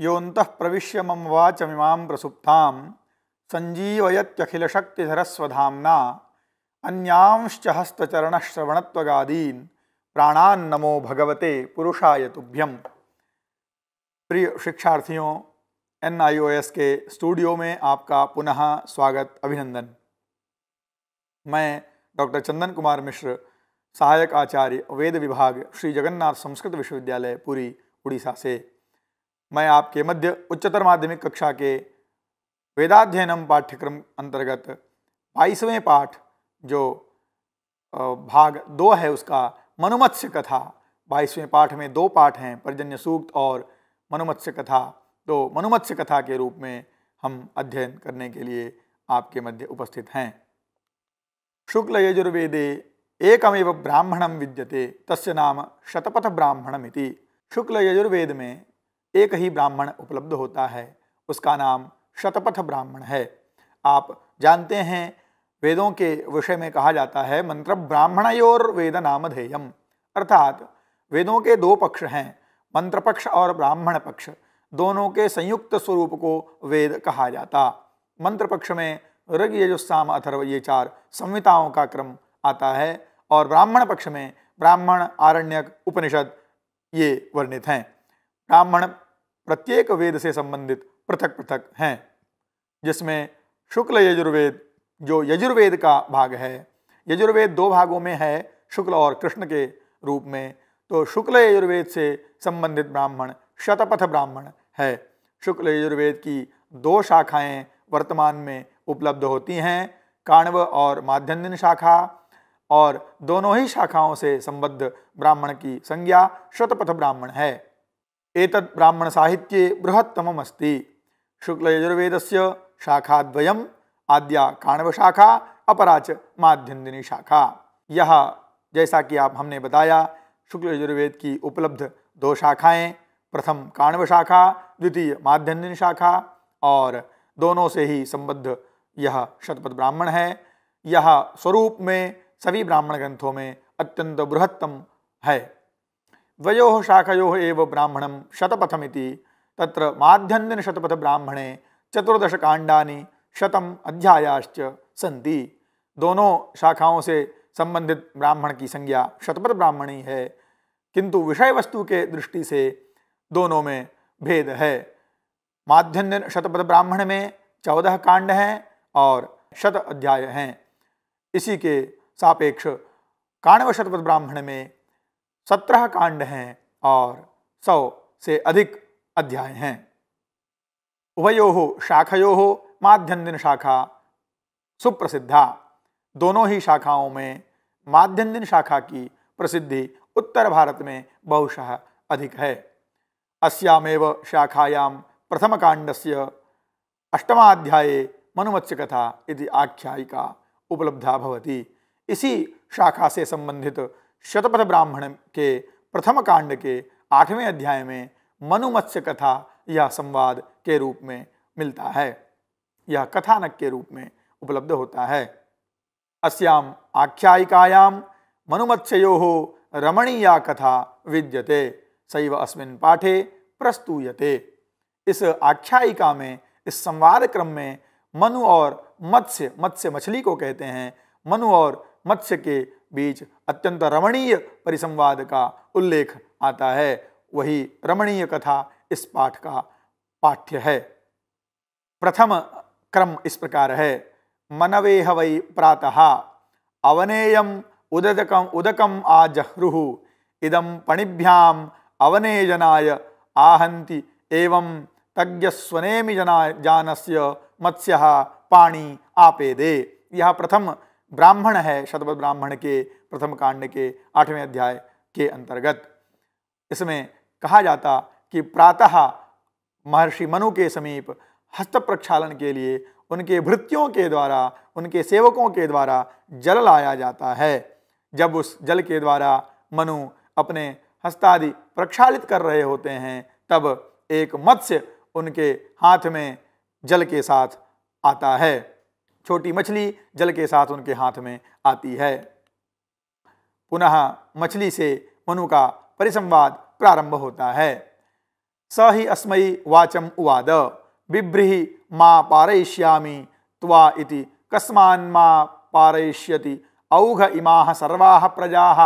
योत प्रवेश मम वाचमिमां प्रसुप्ता सञ्जीवयत्यखिलशक्तिधरस्वधाम्ना अन्यांश हस्तचरणश्रवणत्वगादीन् प्राणान नमो भगवते पुरुषाय तुभ्यम प्रिय शिक्षार्थियों एन के स्टूडियो में आपका पुनः स्वागत अभिनंदन मैं डॉक्टर चंदन कुमार मिश्र सहायक आचार्य वेद विभाग श्री जगन्नाथ संस्कृत विश्वविद्यालय पुरी उड़ीसा से मैं आपके मध्य उच्चतर माध्यमिक कक्षा के वेदाध्ययनम पाठ्यक्रम अंतर्गत बाईसवें पाठ जो भाग दो है उसका मनुमत्स्य कथा बाईसवें पाठ में दो पाठ हैं पर्जन्य सूक्त और मनुमत्स्य कथा तो मनुमत्स्य कथा के रूप में हम अध्ययन करने के लिए आपके मध्य उपस्थित हैं शुक्ल यजुर्वेदे एकमेव ब्राह्मणम विद्यते तस्य नाम शतपथ ब्राह्मणमिति शुक्ल यजुर्वेद में एक ही ब्राह्मण उपलब्ध होता है उसका नाम शतपथ ब्राह्मण है आप जानते हैं वेदों के विषय में कहा जाता है मंत्र ब्राह्मणयोर वेद नामधेयम अर्थात वेदों के दो पक्ष हैं मंत्र पक्ष और ब्राह्मण पक्ष दोनों के संयुक्त स्वरूप को वेद कहा जाता मंत्र पक्ष में ऋग यजुस्साम अथर्व ये चार संहिताओं का क्रम आता है और ब्राह्मण पक्ष में ब्राह्मण आरण्यक उपनिषद ये वर्णित हैं ब्राह्मण प्रत्येक वेद से संबंधित पृथक पृथक हैं जिसमें शुक्ल यजुर्वेद जो यजुर्वेद का भाग है यजुर्वेद दो भागों में है शुक्ल और कृष्ण के रूप में तो शुक्ल यजुर्वेद से संबंधित ब्राह्मण शतपथ ब्राह्मण है शुक्ल यजुर्वेद की दो शाखाएं वर्तमान में उपलब्ध होती हैं काणव और माध्यन शाखा और दोनों ही शाखाओं से संबद्ध ब्राह्मण की संज्ञा शतपथ ब्राह्मण है एतद् अस्त बृहत्तमम् अस्ति से शाखाद्वयम आद्या काणव शाखा अपरा च माध्यन्दिनी शाखा यह जैसा कि आप हमने बताया शुक्ल यजुर्वेद की उपलब्ध दो शाखाएं प्रथम काणव शाखा द्वितीय माध्यन्दिन शाखा और दोनों से ही संबद्ध यह शतपथ ब्राह्मण है यह स्वरूप में सभी ब्राह्मण ग्रंथों में अत्यंत बृहत्तम है द्वयो शाखयो एव ब्राह्मणम शतपथमिति तत्र माध्यन्दिन शतपथ ब्राह्मणे चतुर्दश कांडानी शतम अध्यायाश्च संति दोनों शाखाओं से संबंधित ब्राह्मण की संज्ञा शतपथ ब्राह्मणी है किंतु विषय वस्तु के दृष्टि से दोनों में भेद है माध्यन्य शतपथ ब्राह्मण में चौदह कांड हैं और शत अध्याय हैं इसी के सापेक्ष काणव शतपथ ब्राह्मण में सत्रह कांड हैं और सौ से अधिक अध्याय हैं उभयो शाखयो माध्यन्दिन शाखा सुप्रसिद्धा दोनों ही शाखाओं में माध्यन्दिन शाखा की प्रसिद्धि उत्तर भारत में बहुशः अधिक है अस्यामेव शाखायां प्रथमकाण्डस्य अष्टमाध्याये मनुमत्स्यकथा इति आख्यायिका उपलब्धा भवती इसी शाखा से संबंधित शतपथ ब्राह्मण के प्रथम कांड के आठवें अध्याय में मनुमत्स्य कथा यह संवाद के रूप में मिलता है यह कथानक के रूप में उपलब्ध होता है अस्याम आख्यायिकायाम मनुमत्स्यो रमणीया कथा विद्यते सैव अस्मिन पाठे प्रस्तूयते इस आख्यायिका में इस संवाद क्रम में मनु और मत्स्य मत्स्य मछली को कहते हैं मनु और मत्स्य के बीच अत्यंत रमणीय परिसंवाद का उल्लेख आता है वही रमणीय कथा इस पाठ का पाठ्य है प्रथम क्रम इस प्रकार है मनवेह वै प्रातः अवनेयम उदक उदकम आजह्रुः इदम पणिभ्याम अवनेजनाय आहंति एवं तज्ञस्वनेमि जना जानस्य मत्स्य पाणी आपेदे यह प्रथम ब्राह्मण है शतपथ ब्राह्मण के प्रथम कांड के आठवें अध्याय के अंतर्गत इसमें कहा जाता कि प्रातः महर्षि मनु के समीप हस्त प्रक्षालन के लिए उनके भृत्यों के द्वारा उनके सेवकों के द्वारा जल लाया जाता है जब उस जल के द्वारा मनु अपने हस्तादि प्रक्षालित कर रहे होते हैं तब एक मत्स्य उनके हाथ में जल के साथ आता है छोटी मछली जल के साथ उनके हाथ में आती है पुनः मछली से मनु का परिसंवाद प्रारंभ होता है स ही अस्मयी वाचम उवाद बिभ्रीहि मा पारयिष्यामी त्वा इति कस्मान् माँ पारयिष्यति औघ इमाः सर्वाः प्रजाः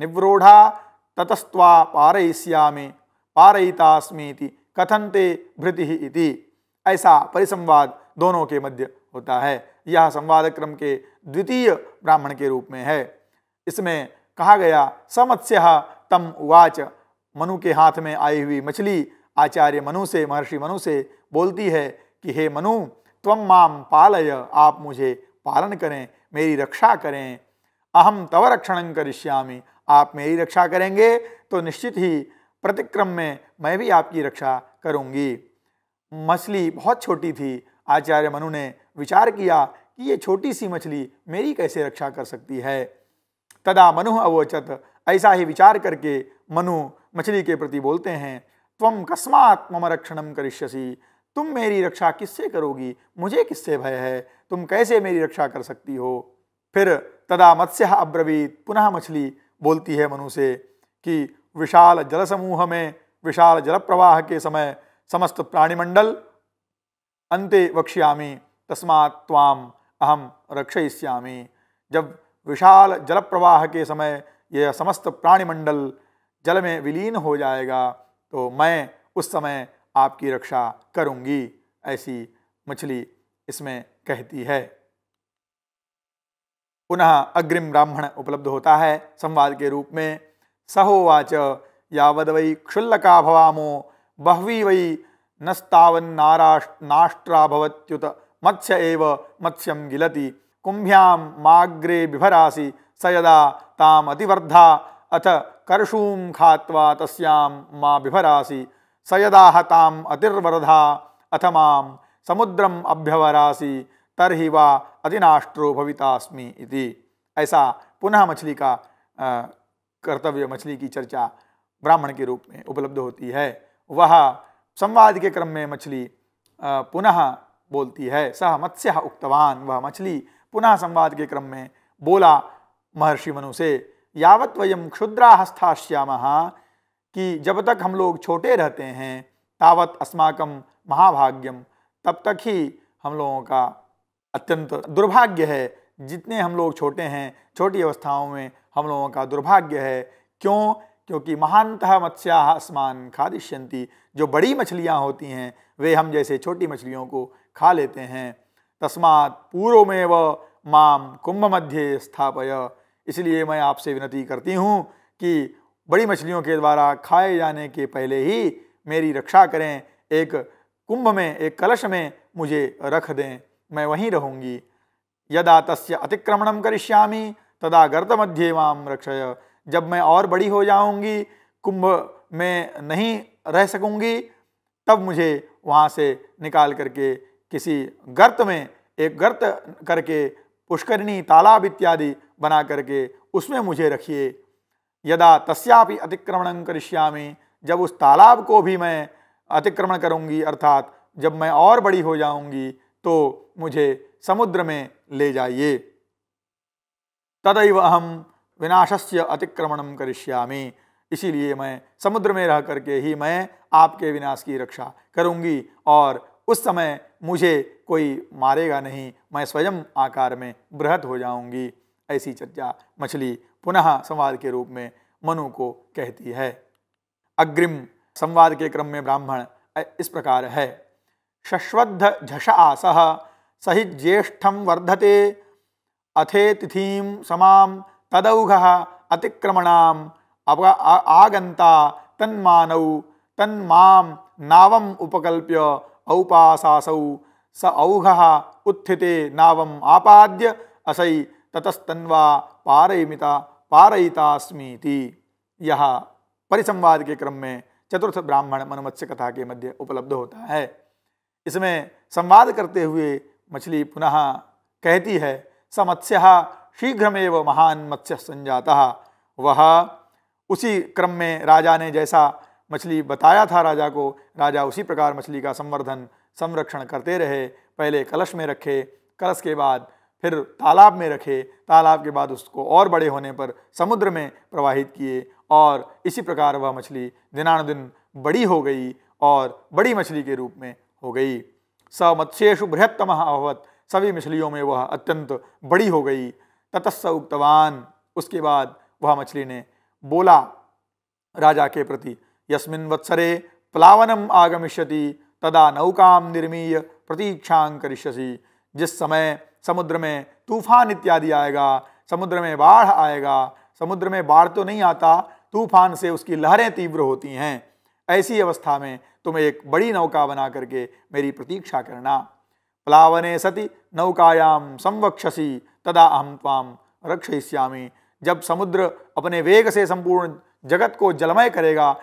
निव्रोढा ततस्त्वा पारयिष्यामि पारयितास्मीति कथन्ते भृति इति ऐसा परिसंवाद दोनों के मध्य होता है यह संवाद क्रम के द्वितीय ब्राह्मण के रूप में है इसमें कहा गया समत्स्य तम उवाच मनु के हाथ में आई हुई मछली आचार्य मनु से महर्षि मनु से बोलती है कि हे मनु तव माम पालय आप मुझे पालन करें मेरी रक्षा करें अहम तव रक्षण करिष्यामी आप मेरी रक्षा करेंगे तो निश्चित ही प्रतिक्रम में मैं भी आपकी रक्षा करूंगी मछली बहुत छोटी थी आचार्य मनु ने विचार किया कि ये छोटी सी मछली मेरी कैसे रक्षा कर सकती है तदा मनु अवोचत ऐसा ही विचार करके मनु मछली के प्रति बोलते हैं तम कस्मात् मम रक्षण करिष्यसी तुम मेरी रक्षा किससे करोगी मुझे किससे भय है तुम कैसे मेरी रक्षा कर सकती हो फिर तदा मत्स्य अब्रवीत पुनः मछली बोलती है मनु से कि विशाल जल समूह में विशाल जल प्रवाह के समय समस्त प्राणिमंडल अंते वक्ष्यामी तस्मात्म अहम रक्षयिष्यामी जब विशाल जल प्रवाह के समय यह समस्त प्राणिमंडल जल में विलीन हो जाएगा तो मैं उस समय आपकी रक्षा करूंगी ऐसी मछली इसमें कहती है पुनः अग्रिम ब्राह्मण उपलब्ध होता है संवाद के रूप में सहोवाच यावद वै क्षुल्लका भवामो बहवी वै नस्तावन्नाराश नाष्ट्राभवत्युत मत्स्य एव मत्स्यम गिलति कुंभ्याम माग्रे बिभरासी स यदा ताम अतिवर्धा अथ कर्षूं खात्वा तस्यां मा बिभरासि स यदाहताम् अतिर्वरधा अथ मां समुद्रम अभ्यवरासी तरहि वा अतिनाष्ट्रो भवितास्मि इति ऐसा पुनः मछली का कर्तव्य मछली की चर्चा ब्राह्मण के रूप में उपलब्ध होती है वह संवाद के क्रम में मछली पुनः बोलती है सह मत्स्य उक्तवान वह मछली पुनः संवाद के क्रम में बोला महर्षि मनु से यावत वयम क्षुद्रा हस्ताश्याम कि जब तक हम लोग छोटे रहते हैं तावत अस्माकम महाभाग्यम तब तक ही हम लोगों का अत्यंत दुर्भाग्य है जितने हम लोग छोटे हैं छोटी अवस्थाओं में हम लोगों का दुर्भाग्य है क्यों क्योंकि महानतः मत्स्या आसमान खादिष्यंती जो बड़ी मछलियाँ होती हैं वे हम जैसे छोटी मछलियों को खा लेते हैं तस्मात् पूर्वमेव माम कुंभ मध्य स्थापय इसलिए मैं आपसे विनती करती हूँ कि बड़ी मछलियों के द्वारा खाए जाने के पहले ही मेरी रक्षा करें एक कुंभ में एक कलश में मुझे रख दें मैं वहीं रहूँगी यदा तस्य अतिक्रमणम करिष्यामी तदा गर्त मध्य माम रक्षय जब मैं और बड़ी हो जाऊँगी कुंभ में नहीं रह सकूँगी तब मुझे वहाँ से निकाल करके किसी गर्त में एक गर्त करके पुष्करिणी तालाब इत्यादि बना करके उसमें मुझे रखिए यदा तस्यापि अतिक्रमण करिष्यामी जब उस तालाब को भी मैं अतिक्रमण करूंगी अर्थात जब मैं और बड़ी हो जाऊंगी तो मुझे समुद्र में ले जाइए तदैव अहम विनाशस्य अतिक्रमण करिष्यामी इसीलिए मैं समुद्र में रह करके ही मैं आपके विनाश की रक्षा करूंगी और उस समय मुझे कोई मारेगा नहीं मैं स्वयं आकार में बृहद हो जाऊंगी ऐसी चर्चा मछली पुनः संवाद के रूप में मनु को कहती है अग्रिम संवाद के क्रम में ब्राह्मण इस प्रकार है शश्वद्ध झष आस सही ज्येष्ठम वर्धते अथे तिथिम समाम तदौघ अतिक्रमणाम अब आगंता तन्मानव तन्माम नावम उपकल्प्य औपासासौ स औघ उत्थिते नावम आपाद्य असै ततस्तन्वा पारयिता पारयितास्मीति यह परिसंवाद के क्रम में चतुर्थ ब्राह्मण मनमत्स्य कथा के मध्य उपलब्ध होता है इसमें संवाद करते हुए मछली पुनः कहती है स मत्स्य शीघ्रमेव महान मत्स्य संजाता वह उसी क्रम में राजा ने जैसा मछली बताया था राजा को राजा उसी प्रकार मछली का संवर्धन संरक्षण करते रहे पहले कलश में रखे कलश के बाद फिर तालाब में रखे तालाब के बाद उसको और बड़े होने पर समुद्र में प्रवाहित किए और इसी प्रकार वह मछली दिनानुदिन बड़ी हो गई और बड़ी मछली के रूप में हो गई स मत्स्येशु बृहत्तम अभवत सभी मछलियों में वह अत्यंत बड़ी हो गई ततस्स उक्तवान उसके बाद वह मछली ने बोला राजा के प्रति यस्मिन वत्सरे प्लावनम आगमिष्यति तदा नौकाम निर्मीय प्रतीक्षा करिष्यसि जिस समय समुद्र में तूफान इत्यादि आएगा समुद्र में बाढ़ आएगा समुद्र में बाढ़ तो नहीं आता तूफान से उसकी लहरें तीव्र होती हैं ऐसी अवस्था में तुम एक बड़ी नौका बना करके मेरी प्रतीक्षा करना प्लावने सति नौकायाम संवक्षसी तदा अहम ताम रक्षयिष्यामी जब समुद्र अपने वेग से संपूर्ण जगत को जलमय करेगा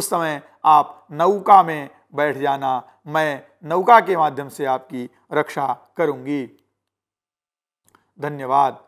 उस समय आप नौका में बैठ जाना मैं नौका के माध्यम से आपकी रक्षा करूंगी धन्यवाद